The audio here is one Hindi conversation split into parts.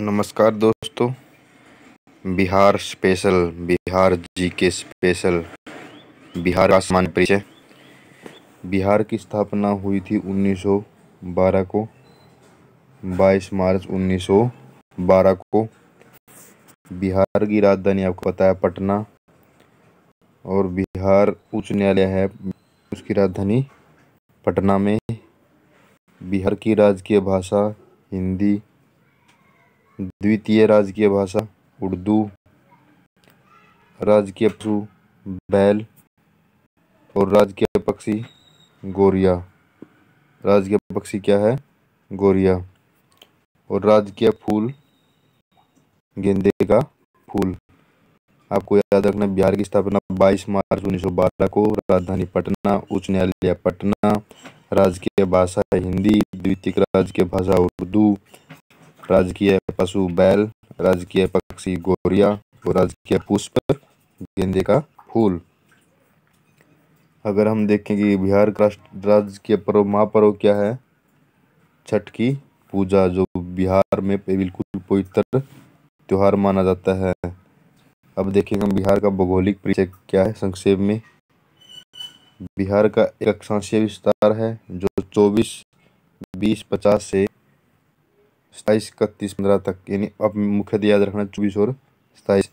नमस्कार दोस्तों बिहार स्पेशल बिहार जी के स्पेशल बिहार आसमान परिचय बिहार की स्थापना हुई थी 1912 को 22 मार्च 1912 को बिहार की राजधानी आपको पता है पटना और बिहार उच्च न्यायालय है उसकी राजधानी पटना में बिहार की राजकीय भाषा हिंदी द्वितीय राजकीय भाषा उर्दू राजकीय पशु बैल और राजकीय पक्षी गोरिया राजकीय पक्षी क्या है गोरिया और राजकीय फूल गेंदे का फूल आपको याद रखना बिहार की स्थापना 22 मार्च 1912 को राजधानी पटना उच्च न्यायालय पटना राजकीय भाषा हिंदी द्वितीय राजकीय भाषा उर्दू राजकीय पशु बैल राजकीय पक्षी गोरिया और राजकीय पुष्प गेंदे का फूल अगर हम देखें कि बिहार का राजकीय पर्व महापर्व क्या है छठ की पूजा जो बिहार में बिल्कुल पवित्र त्यौहार माना जाता है अब देखेंगे हम बिहार का भौगोलिक परिचय क्या है संक्षेप में बिहार का एक अक्षांशीय विस्तार है जो 24 बीस पचास से सताईस इकतीस पंद्रह तक यानी अब मुख्य याद रखना चौबीस और सताईस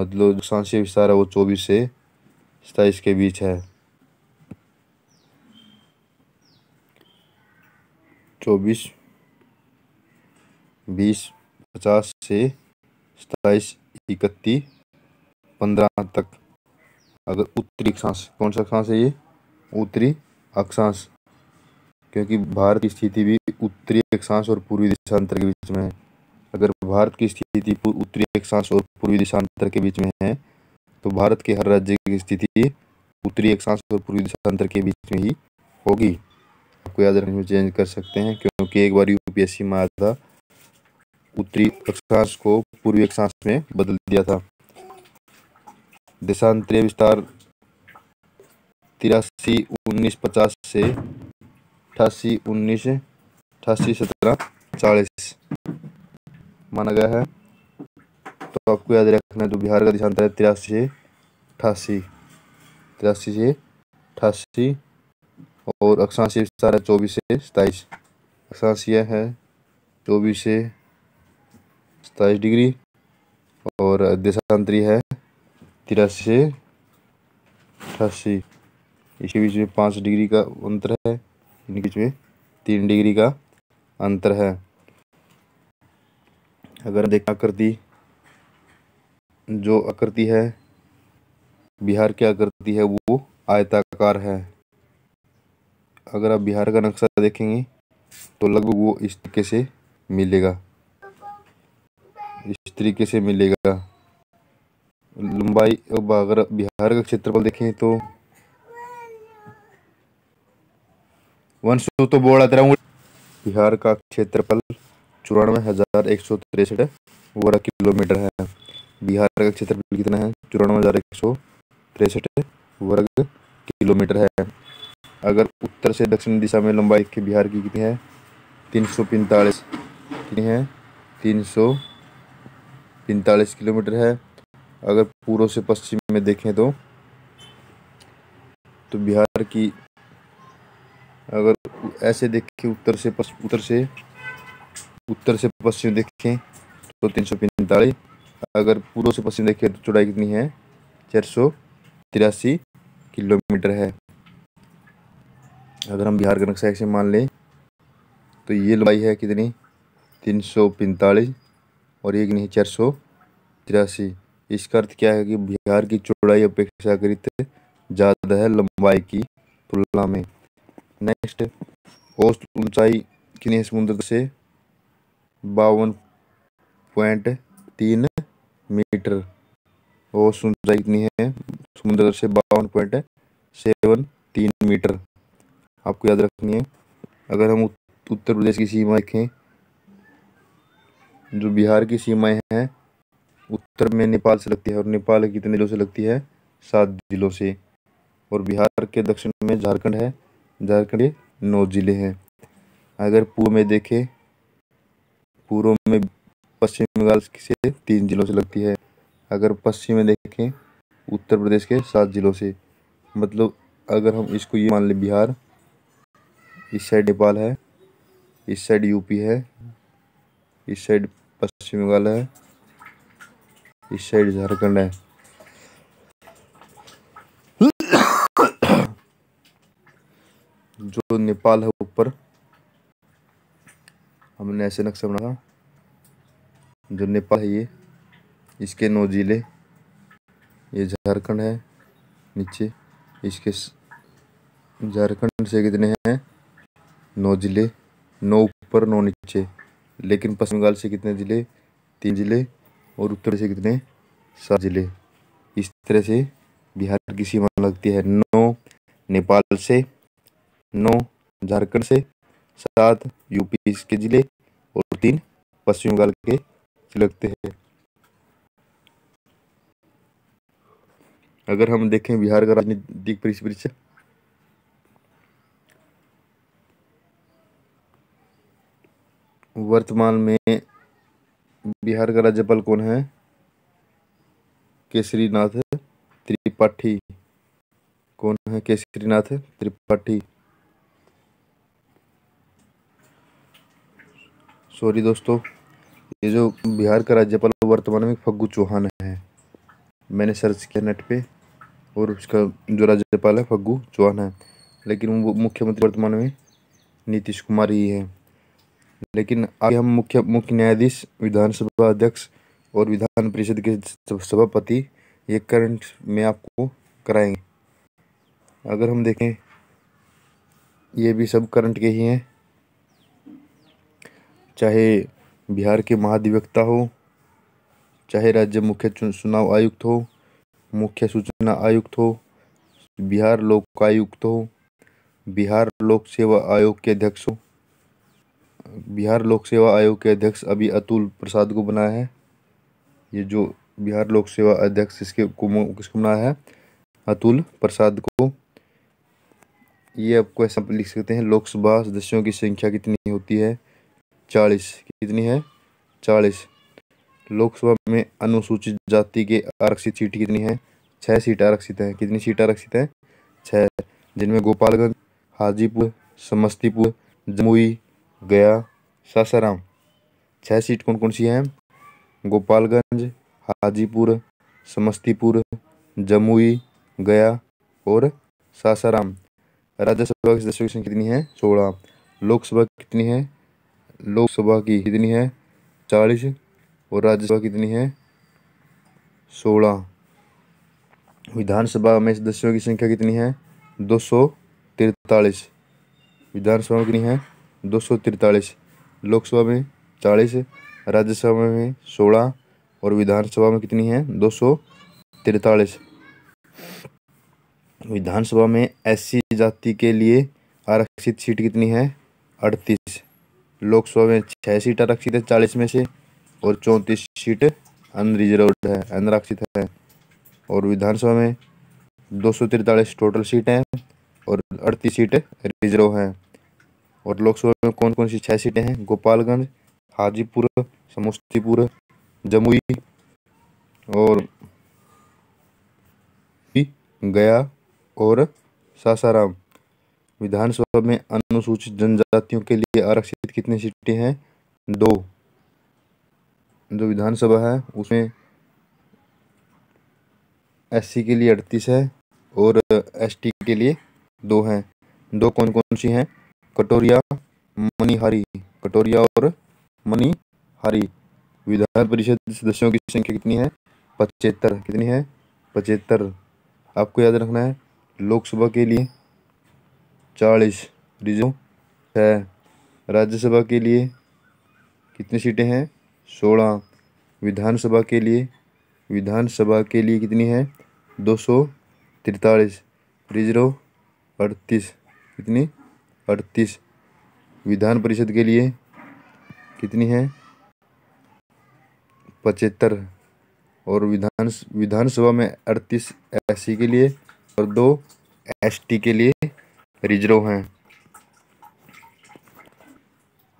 मतलब सांसी विस्तार है वो चौबीस से सताईस के बीच है चौबीस बीस पचास से सताईस इकतीस पंद्रह तक अगर उत्तरी अक्षांश कौन सा अक्षांश है ये उत्तरी अक्षांश क्योंकि भारत की स्थिति भी उत्तरी अक्षांश और पूर्वी दिशांतर के बीच में है अगर भारत की स्थिति उत्तरी अक्षांश और पूर्वी दिशांतर के बीच में है तो भारत के हर राज्य की स्थिति उत्तरी अक्षांश और पूर्वी दिशांतर के बीच में ही होगी आपको याद रखने में चेंज कर सकते हैं क्योंकि एक बार यूपीएससी में आया था उत्तरी अक्षांश को पूर्वी अक्षांश में बदल दिया था देशांतरीय विस्तार तिरासी उन्नीस पचास से अट्ठासी उन्नीस अठासी सत्रह चालीस माना गया है तो आपको याद रखना है तो बिहार का दिशांतर है तिरासी से अठासी तिरासी से अठासी और अक्षांशी विस्तार है चौबीस से सताईस अक्षांशीय है चौबीस से सताईस डिग्री और देशांतरी है तिरासी से अठासी इसके बीच में पाँच डिग्री का अंतर है इनके बीच में तीन डिग्री का अंतर है अगर देखें आकृति जो आकृति है बिहार की आकृति है वो आयताकार है अगर आप बिहार का नक्शा देखेंगे तो लगभग वो इस तरीके से मिलेगा इस तरीके से मिलेगा लंबाई अगर बिहार का क्षेत्रफल देखें तो वंशों तो बोर्ड आता बिहार का क्षेत्रफल चौरानवे हज़ार एक सौ तिरसठ वर्ग किलोमीटर है बिहार का क्षेत्रफल कितना है चौरानवे हज़ार एक सौ तिरसठ वर्ग किलोमीटर है अगर उत्तर से दक्षिण दिशा में लंबाई के बिहार की कितनी है तीन सौ पैंतालीस कितनी है तीन सौ पैंतालीस किलोमीटर है अगर पूर्व से पश्चिम में देखें तो तो बिहार की अगर ऐसे देखें उत्तर से उत्तर से उत्तर से पश्चिम देखें तो तीन सौ पैंतालीस अगर पूर्व से पश्चिम देखें तो चौड़ाई कितनी है चार सौ तिरासी किलोमीटर है अगर हम बिहार का नक्शा ऐसे मान लें तो ये लंबाई है कितनी तीन सौ पैंतालीस और ये कितनी है चार सौ तिरासी इसका अर्थ क्या है कि बिहार की चौड़ाई अपेक्षाकृत ज़्यादा है लंबाई की तुलना में नेक्स्ट औसत ऊंचाई किन्हीं समुद्र से बावन पॉइंट तीन मीटर औसत ऊंचाई कितनी है समुद्र से बावन पॉइंट सेवन तीन मीटर आपको याद रखनी है अगर हम उत्तर प्रदेश की सीमा देखें जो बिहार की सीमाएं हैं उत्तर में नेपाल से लगती है और नेपाल कितने जिलों से लगती है सात जिलों से और बिहार के दक्षिण में झारखंड है झारखंड के नौ ज़िले हैं अगर पूर्व में देखें पूर्व में पश्चिम बंगाल से तीन जिलों से लगती है अगर पश्चिम में देखें उत्तर प्रदेश के सात जिलों से मतलब अगर हम इसको ये मान लें बिहार इस साइड नेपाल है इस साइड यूपी है इस साइड पश्चिम बंगाल है इस साइड झारखंड है जो नेपाल है ऊपर हमने ऐसे नक्शा बनाया जो नेपाल है ये इसके नौ ज़िले ये झारखंड है नीचे इसके झारखंड से कितने हैं नौ ज़िले नौ ऊपर नौ नीचे लेकिन पश्चिम बंगाल से कितने ज़िले तीन ज़िले और उत्तर से कितने सात ज़िले इस तरह से बिहार की सीमा लगती है नौ नेपाल से नौ झारखंड से सात यूपी के जिले और तीन पश्चिम बंगाल के लगते हैं अगर हम देखें बिहार का राजनीतिक परिप्रेक्ष्य वर्तमान में बिहार का राज्यपाल कौन है केसरीनाथ त्रिपाठी कौन है केसरीनाथ त्रिपाठी सॉरी दोस्तों ये जो बिहार का राज्यपाल वर्तमान में फग्गू चौहान है मैंने सर्च किया नेट पे और उसका जो राज्यपाल है फग्गू चौहान है लेकिन वो मुख्यमंत्री वर्तमान में नीतीश कुमार ही है लेकिन आज हम मुख्य मुख्य न्यायाधीश विधानसभा अध्यक्ष और विधान परिषद के सभापति ये करंट में आपको कराएंगे अगर हम देखें ये भी सब करंट के ही हैं चाहे बिहार के महाधिवक्ता हो चाहे राज्य मुख्य चुनाव आयुक्त हो मुख्य सूचना आयुक्त हो बिहार लोकायुक्त हो बिहार लोक सेवा आयोग के अध्यक्ष हो बिहार लोक सेवा आयोग के अध्यक्ष अभी अतुल प्रसाद को बनाया है ये जो बिहार लोक सेवा अध्यक्ष इसके को किसको बनाया है अतुल प्रसाद को ये आपको ऐसा लिख सकते हैं लोकसभा सदस्यों की संख्या कितनी होती है चालीस कितनी है चालीस लोकसभा में अनुसूचित जाति के आरक्षित सीट कितनी है छः सीट आरक्षित हैं कितनी सीट आरक्षित हैं छः जिनमें गोपालगंज हाजीपुर समस्तीपुर जमुई गया सासाराम छः सीट कौन कौन सी हैं गोपालगंज हाजीपुर समस्तीपुर जमुई गया और सासाराम राज्यसभा की सदस्यों की संख्या कितनी है सोलह लोकसभा कितनी है लोकसभा की कितनी है चालीस और राज्यसभा कितनी है सोलह विधानसभा में सदस्यों की संख्या कितनी है दो सौ तिरतालीस विधानसभा में कितनी है दो सौ तिरतालीस लोकसभा में चालीस राज्यसभा में सोलह और विधानसभा में कितनी है दो सौ तिरतालीस विधानसभा में एससी जाति के लिए आरक्षित सीट कितनी है अड़तीस लोकसभा में छः सीट आरक्षित है चालीस में से और चौंतीस सीट अनरिजर्व है अनरक्षित है और विधानसभा में दो सौ तिरतालीस टोटल सीटें हैं और अड़तीस सीटें रिजर्व हैं और लोकसभा में कौन कौन सी छः सीटें हैं गोपालगंज हाजीपुर समस्तीपुर जमुई और गया और सासाराम विधानसभा में अनुसूचित जनजातियों के लिए आरक्षित कितनी सीटें हैं दो जो विधानसभा है उसमें एससी के लिए अड़तीस है और एसटी के लिए दो हैं दो कौन कौन सी हैं कटोरिया मनीहारी कटोरिया और मनीहारी विधान परिषद सदस्यों की संख्या कितनी है पचहत्तर कितनी है पचहत्तर आपको याद रखना है लोकसभा के लिए चालीस रिजर्व है राज्यसभा के लिए कितनी सीटें हैं सोलह विधानसभा के लिए विधानसभा के लिए कितनी है दो सौ तिरतालीस रिजरो अड़तीस कितनी अड़तीस विधान परिषद के लिए कितनी है पचहत्तर और विधान विधानसभा में अड़तीस एस के लिए और दो एसटी के लिए रिजरो हैं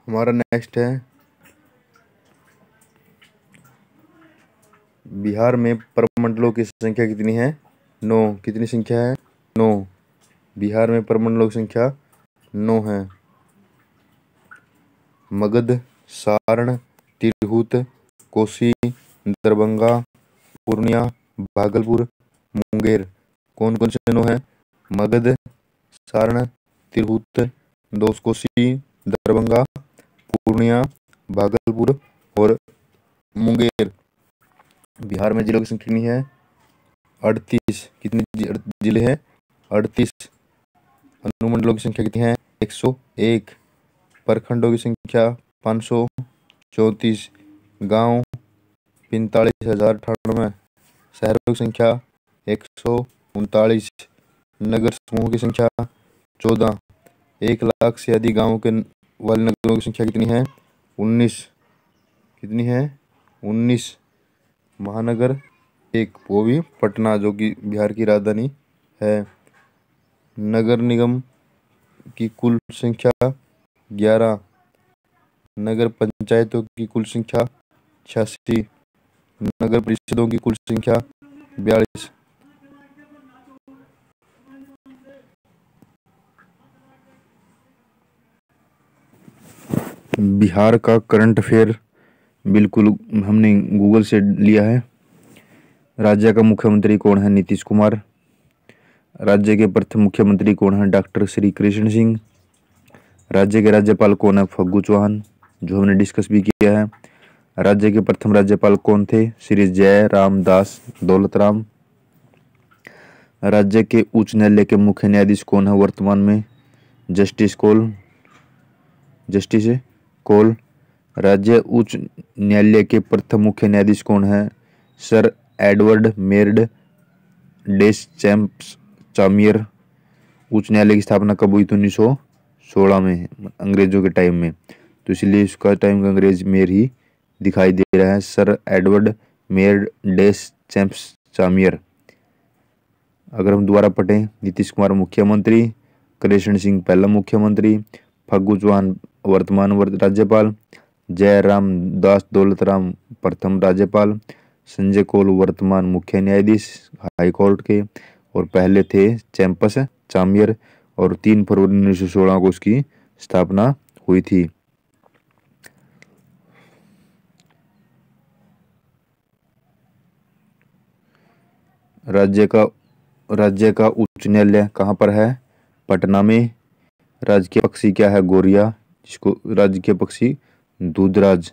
हमारा नेक्स्ट है बिहार में परमंडलों की संख्या कितनी है नौ कितनी संख्या है नौ बिहार में परमंडलों की संख्या नौ है मगध सारण तिरहुत कोसी दरभंगा पूर्णिया भागलपुर मुंगेर कौन कौन से नौ हैं मगध सारण तिरहुत दोषकोशी दरभंगा पूर्णिया भागलपुर और मुंगेर बिहार में जिलों की संख्या कितनी है अड़तीस कितने जिले हैं अड़तीस अनुमंडलों की संख्या कितनी है एक सौ एक प्रखंडों की संख्या पाँच सौ चौंतीस गाँव पैंतालीस हजार अठानवे शहरों की संख्या एक सौ उनतालीस नगर समूहों की संख्या चौदह एक लाख से अधिक गांवों के वाले नगरों की संख्या कितनी है उन्नीस कितनी है उन्नीस महानगर एक वो भी पटना जो कि बिहार की राजधानी है नगर निगम की कुल संख्या ग्यारह नगर पंचायतों की कुल संख्या छियासी नगर परिषदों की कुल संख्या बयालीस बिहार का करंट अफेयर बिल्कुल हमने गूगल से लिया है राज्य का मुख्यमंत्री कौन है नीतीश कुमार राज्य के प्रथम मुख्यमंत्री कौन है डॉक्टर श्री कृष्ण सिंह राज्य के राज्यपाल कौन है फग्गू चौहान जो हमने डिस्कस भी किया है राज्य के प्रथम राज्यपाल कौन थे श्री जय रामदास राम राज्य के उच्च न्यायालय के मुख्य न्यायाधीश कौन है वर्तमान में जस्टिस कौल जस्टिस है कौल राज्य उच्च न्यायालय के प्रथम मुख्य न्यायाधीश कौन है sir Edward Maynard Des Champs Chamier उच्च न्यायालय की स्थापना कब हुई थी उन्नीस सौ सोलह में अंग्रेजों के टाइम में तो इसलिए उसका टाइम अंग्रेज मेयर ही दिखाई दे रहा है sir Edward Maynard Des Champs Chamier अगर हम दोबारा पढ़ें नीतीश कुमार मुख्यमंत्री कृष्ण सिंह पहला मुख्यमंत्री फागू चौहान वर्तमान राज्यपाल जयराम दास दौलतराम प्रथम राज्यपाल संजय कौल वर्तमान मुख्य न्यायाधीश हाई कोर्ट के और पहले थे चैंपस चामियर और तीन फरवरी उन्नीस सौ सोलह को उसकी स्थापना हुई थी राज्य का राज्य का उच्च न्यायालय कहाँ पर है पटना में राजकीय पक्षी क्या है गोरिया जिसको राजकीय पक्षी दूधराज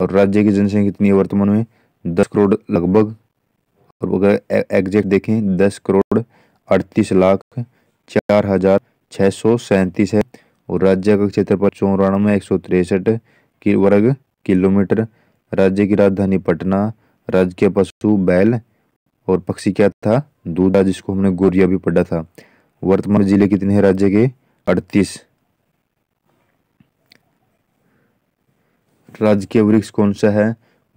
और राज्य की जनसंख्या कितनी है वर्तमान में दस करोड़ लगभग और अगर एग्जैक्ट देखें दस करोड़ अड़तीस लाख चार हजार छः सौ सैंतीस है और राज्य का क्षेत्रफल चौरानवे एक सौ तिरसठ कि वर्ग किलोमीटर राज्य की राजधानी पटना राज्य के पशु बैल और पक्षी क्या था दूधा जिसको हमने गोरिया भी पढ़ा था वर्तमान जिले कितने हैं राज्य के अड़तीस राज्य के वृक्ष कौन सा है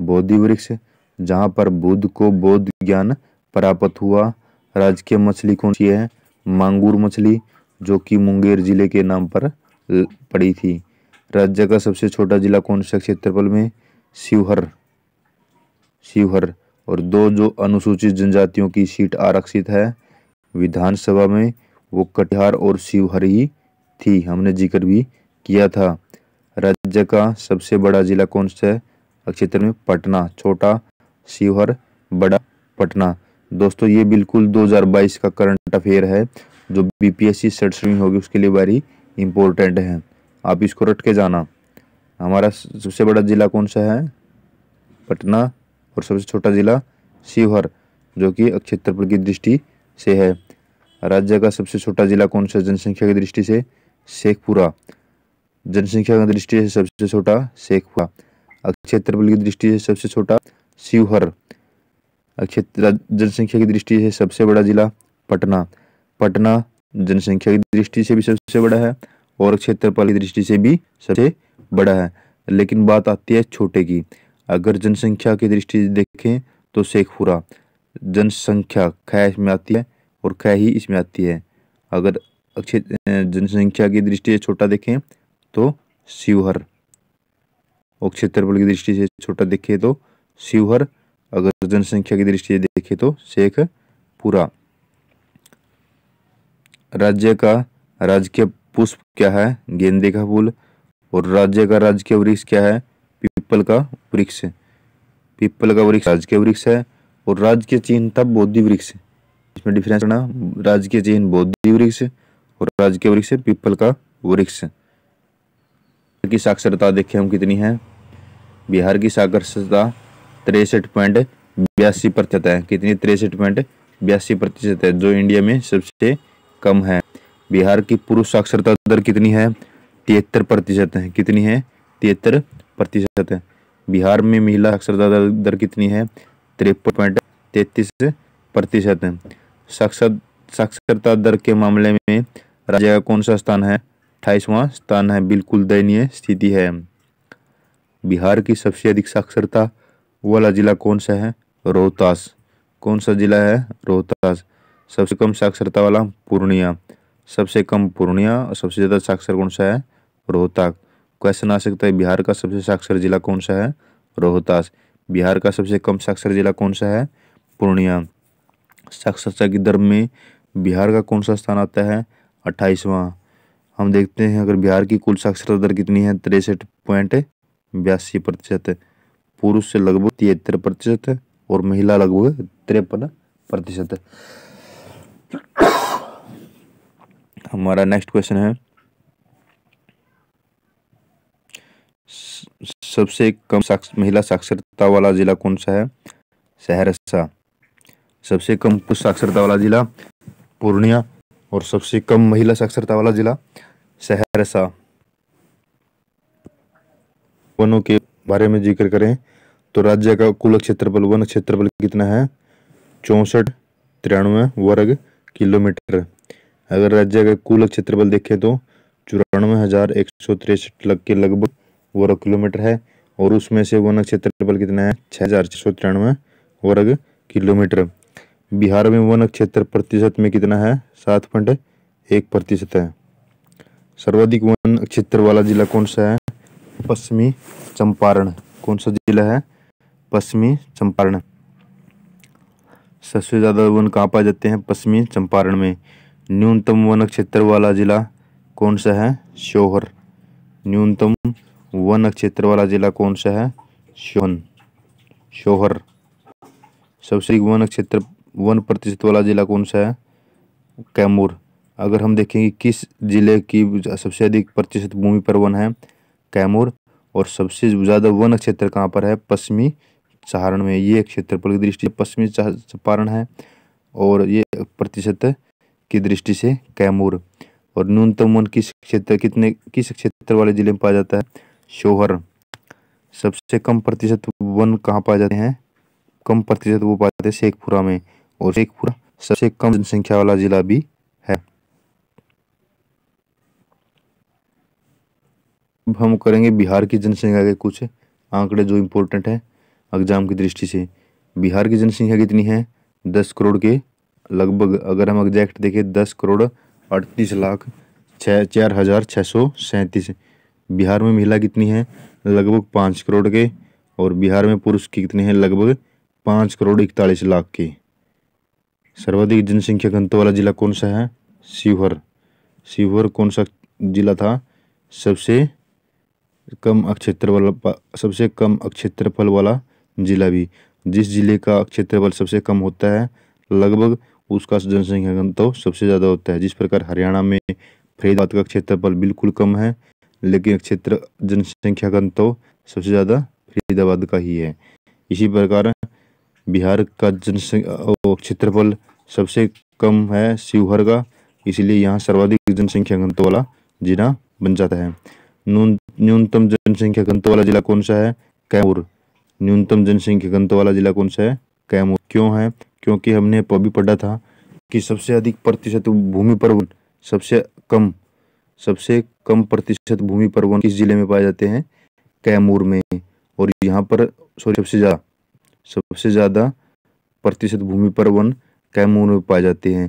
बोधि वृक्ष जहां पर बुद्ध को बोध ज्ञान प्राप्त हुआ राज्य के मछली कौन सी है मांगूर मछली जो कि मुंगेर जिले के नाम पर पड़ी थी राज्य का सबसे छोटा जिला कौन सा क्षेत्रफल में शिवहर शिवहर और दो जो अनुसूचित जनजातियों की सीट आरक्षित है विधानसभा में वो कटिहार और शिवहरी थी हमने जिक्र भी किया था राज्य का सबसे बड़ा जिला कौन सा है अक्षेत्र में पटना छोटा शिवहर बड़ा पटना दोस्तों ये बिल्कुल 2022 का करंट अफेयर है जो बीपीएससी सेट स्ट्रीमिंग होगी उसके लिए वेरी इम्पोर्टेंट है आप इसको रट के जाना हमारा सबसे बड़ा ज़िला कौन सा है पटना और सबसे छोटा ज़िला शिवहर जो कि अक्षेत्रफल की दृष्टि से है राज्य का सबसे छोटा जिला कौन सा जनसंख्या की दृष्टि से शेखपुरा जनसंख्या की दृष्टि से सबसे छोटा शेखपुरा क्षेत्रफल की दृष्टि से सबसे छोटा शिवहर क्षेत्र जनसंख्या की दृष्टि से सबसे बड़ा जिला पटना पटना जनसंख्या की दृष्टि से भी सबसे बड़ा है और क्षेत्रफल की दृष्टि से भी सबसे बड़ा है लेकिन बात आती है छोटे की अगर जनसंख्या की दृष्टि से देखें तो शेखपुरा जनसंख्या खैश में आती है और ख ही इसमें आती है अगर अक्षय जनसंख्या की दृष्टि से छोटा देखें तो शिवहर और क्षेत्रफल की दृष्टि से छोटा देखें तो शिवहर अगर जनसंख्या की दृष्टि से देखें तो शेखपुरा राज्य का राजकीय पुष्प क्या है गेंदे का फूल और राज्य का राजकीय वृक्ष क्या है पीपल का वृक्ष पीपल का वृक्ष राजकीय वृक्ष है और राज्य के चिन्ह था बोधि वृक्ष इसमें डिफरेंस करना राजकीय चिन्ह बौद्धि वृक्ष और राजकीय वृक्ष पीपल का वृक्ष की साक्षरता देखें हम कितनी है बिहार की साक्षरता तिरसठ पॉइंट बयासी प्रतिशत है कितनी तिरसठ पॉइंट बयासी प्रतिशत है जो इंडिया में सबसे कम है बिहार की पुरुष साक्षरता दर कितनी है तिहत्तर प्रतिशत है कितनी है तिहत्तर प्रतिशत है बिहार में महिला साक्षरता दर कितनी है तिरपन पॉइंट तैतीस प्रतिशत है साक्षर साक्षरता दर के मामले में राज्य का कौन सा स्थान है अट्ठाईसवां स्थान है बिल्कुल दयनीय स्थिति है बिहार की सबसे अधिक साक्षरता वाला जिला कौन सा है रोहतास कौन सा जिला है रोहतास सबसे कम साक्षरता वाला पूर्णिया सबसे कम पूर्णिया और सबसे ज़्यादा साक्षर कौन सा है रोहतास क्वेश्चन आ सकता है बिहार का सबसे साक्षर जिला कौन सा है रोहतास बिहार का सबसे कम साक्षर जिला कौन सा है पूर्णिया साक्षरता की दर में बिहार का कौन सा स्थान आता है अट्ठाईसवां हम देखते हैं अगर बिहार की कुल साक्षरता दर कितनी है तिरसठ पॉइंट बयासी प्रतिशत पुरुष से लगभग तिहत्तर प्रतिशत और महिला लगभग तिरपन प्रतिशत हमारा नेक्स्ट क्वेश्चन है सबसे कम साक्ष, महिला साक्षरता वाला जिला कौन सा है सहरसा सबसे कम पुरुष साक्षरता वाला जिला पूर्णिया और सबसे कम महिला साक्षरता वाला जिला सहरसा वनों के बारे में जिक्र करें तो राज्य का कुल क्षेत्रफल वन क्षेत्रफल कितना है चौंसठ तिरानवे वर्ग किलोमीटर अगर राज्य का कुल क्षेत्रफल देखें तो चौरानवे हजार एक सौ तिरसठ लग के लगभग वर्ग किलोमीटर है और उसमें से वन क्षेत्रफल कितना है छः हजार छः सौ तिरानवे वर्ग किलोमीटर बिहार में वन क्षेत्र प्रतिशत में कितना है सात पॉइंट एक प्रतिशत है सर्वाधिक वन क्षेत्र वाला जिला कौन सा है पश्चिमी चंपारण कौन सा जिला है पश्चिमी चंपारण सबसे ज़्यादा वन कहाँ पाए जाते हैं पश्चिमी चंपारण में न्यूनतम वन क्षेत्र वाला जिला कौन सा है शोहर न्यूनतम वन क्षेत्र वाला जिला कौन सा है शोहन शोहर सबसे वन क्षेत्र वन प्रतिशत वाला ज़िला कौन सा है कैमूर अगर हम देखेंगे किस ज़िले की सबसे अधिक प्रतिशत भूमि पर वन है कैमूर और सबसे ज़्यादा वन क्षेत्र कहाँ पर है पश्चिमी सहारण में ये क्षेत्रफल की दृष्टि से पश्चिमी चंपारण है और ये प्रतिशत की दृष्टि से कैमूर और न्यूनतम वन किस क्षेत्र कितने किस क्षेत्र वाले जिले में पाया जाता है शोहर सबसे कम प्रतिशत वन कहाँ पाए जाते हैं कम प्रतिशत वो पाए जाते हैं शेखपुरा में और शेखपुरा सबसे कम जनसंख्या वाला जिला भी है अब हम करेंगे बिहार की जनसंख्या के कुछ आंकड़े जो इम्पोर्टेंट हैं एग्जाम की दृष्टि से बिहार की जनसंख्या कितनी है दस करोड़ के लगभग अगर हम एग्जैक्ट देखें दस करोड़ अड़तीस लाख छः चार हज़ार छः सौ सैंतीस बिहार में महिला कितनी है लगभग पाँच करोड़ के और बिहार में पुरुष कितने हैं लगभग पाँच करोड़ इकतालीस लाख के सर्वाधिक जनसंख्या घनत्व वाला जिला कौन सा है शिवहर शिवहर कौन सा जिला था सबसे कम अक्षेत्र वाला सबसे कम अक्षेत्रफल वाला जिला भी जिस जिले का क्षेत्रफल सबसे कम होता है लगभग उसका जनसंख्या घनत्व सबसे ज़्यादा होता है जिस प्रकार हरियाणा में फरीदाबाद का क्षेत्रफल बिल्कुल कम है लेकिन क्षेत्र जनसंख्या घनत्व सबसे ज़्यादा फरीदाबाद का ही है इसी प्रकार बिहार का जनसंख्या क्षेत्रफल सबसे कम है शिवहर का इसलिए यहाँ सर्वाधिक जनसंख्या घनत्व वाला जिला बन जाता है न्यूनतम जनसंख्या घनत्व वाला जिला कौन सा है कैमूर न्यूनतम जनसंख्या घनत्व वाला जिला कौन सा है कैमूर क्यों है क्योंकि हमने अभी पढ़ा था कि सबसे अधिक प्रतिशत भूमि पर सबसे कम सबसे कम प्रतिशत भूमि पर वन किस जिले में पाए जाते हैं कैमूर में और यहाँ पर सॉरी सबसे ज़्यादा सबसे ज़्यादा प्रतिशत भूमि पर वन कैमूर में पाए जाते हैं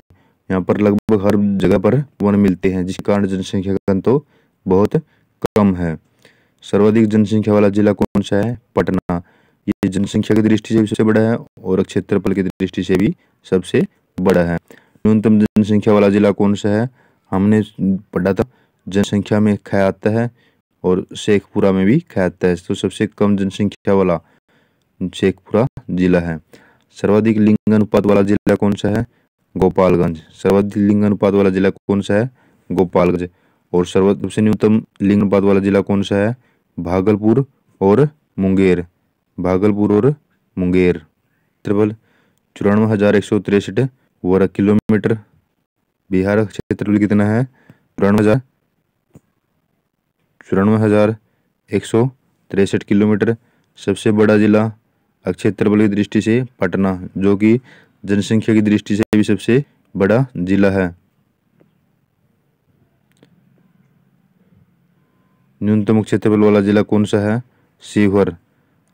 यहाँ पर लगभग हर जगह पर वन मिलते हैं जिसके कारण जनसंख्या का तो बहुत कम है सर्वाधिक जनसंख्या वाला जिला कौन सा है पटना ये जनसंख्या की दृष्टि से भी सबसे बड़ा है और क्षेत्रफल की दृष्टि से भी सबसे बड़ा है न्यूनतम जनसंख्या वाला जिला कौन सा है हमने पढ़ा था जनसंख्या में खया आता है और शेखपुरा में भी खाया आता है तो सबसे कम जनसंख्या वाला शेखपुरा जिला है सर्वाधिक लिंग अनुपात वाला जिला कौन सा है गोपालगंज सर्वाधिक लिंग अनुपात वाला जिला कौन सा है गोपालगंज और सर्व सबसे न्यूनतम लिंग अनुपात वाला जिला कौन सा है भागलपुर और मुंगेर भागलपुर और मुंगेर त्रिबल चौरानवे हज़ार एक सौ तिरसठ वर्ग किलोमीटर बिहार क्षेत्र क्षेत्रफल कितना है चौरानवे हज़ार चौरानवे हज़ार एक सौ तिरसठ किलोमीटर सबसे बड़ा ज़िला बल की दृष्टि से पटना जो कि जनसंख्या की दृष्टि से भी सबसे बड़ा जिला है न्यूनतम क्षेत्रफल वाला जिला कौन सा है शिवहर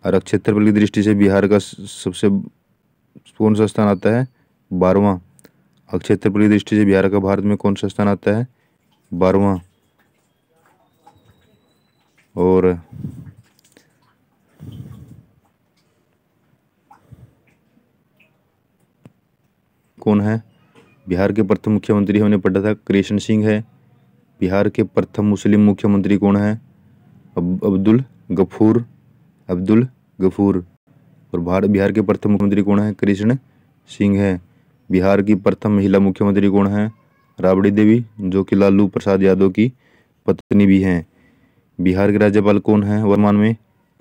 और क्षेत्रफल की दृष्टि से बिहार का सबसे कौन सा स्थान आता है बारवा और की दृष्टि से बिहार का भारत में कौन सा स्थान आता है बारवा और कौन है बिहार के प्रथम मुख्यमंत्री हमने पढ़ा था कृष्ण सिंह है बिहार के प्रथम मुस्लिम मुख्यमंत्री कौन है अब, अब्दुल गफूर अब्दुल गफूर और भारत बिहार के प्रथम मुख्यमंत्री कौन है कृष्ण सिंह है बिहार की प्रथम महिला मुख्यमंत्री कौन है राबड़ी देवी जो कि लालू प्रसाद यादव की पत्नी भी हैं बिहार के राज्यपाल कौन है वर्तमान में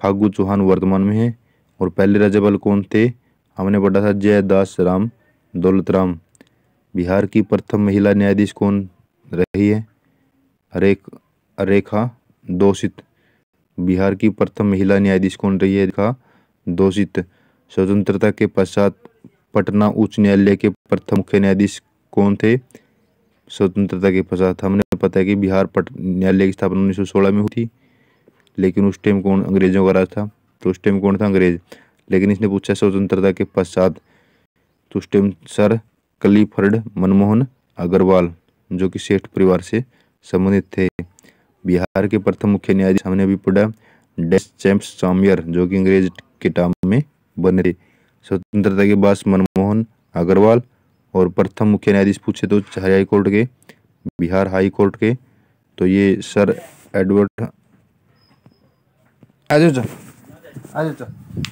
फागू चौहान वर्तमान में है और पहले राज्यपाल कौन थे हमने पढ़ा था जयदास राम दौलतराम बिहार की प्रथम महिला न्यायाधीश कौन रही है रेख रेखा दोषित बिहार की प्रथम महिला न्यायाधीश कौन रही है रेखा दोषित स्वतंत्रता के पश्चात पटना उच्च न्यायालय के प्रथम मुख्य न्यायाधीश कौन थे स्वतंत्रता के पश्चात हमने पता है कि बिहार पट न्यायालय की स्थापना सोलह में हुई थी लेकिन उस टाइम कौन अंग्रेजों का राज था तो उस टाइम कौन था अंग्रेज लेकिन इसने पूछा स्वतंत्रता के पश्चात तो कलीफर्ड मनमोहन अग्रवाल जो कि सेठ परिवार से संबंधित थे बिहार के प्रथम मुख्य न्यायाधीश हमने अभी पढ़ा डेस चैम्प्स चामियर जो कि अंग्रेज के टाम में बने थे स्वतंत्रता के बाद मनमोहन अग्रवाल और प्रथम मुख्य न्यायाधीश पूछे तो हाई कोर्ट के बिहार हाई कोर्ट के तो ये सर एडवर्ड आज आज